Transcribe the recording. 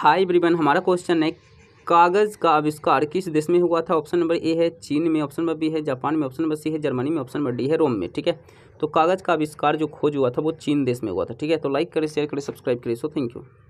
high ब्रिबन हमारा question है कागज़ का आविष्कार किस देश में हुआ था ऑप्शन नंबर ए है चीन में ऑप्शन नंबर बी है जापान में ऑप्शन नंबर सी है जर्मनी में ऑप्शन नंबर डी है रोम में ठीक है तो कागज़ का आविष्कार जो खोज हुआ था वो चीन देश में हुआ था ठीक है तो लाइक करें शेयर करें सब्सक्राइब करें सो थैंक यू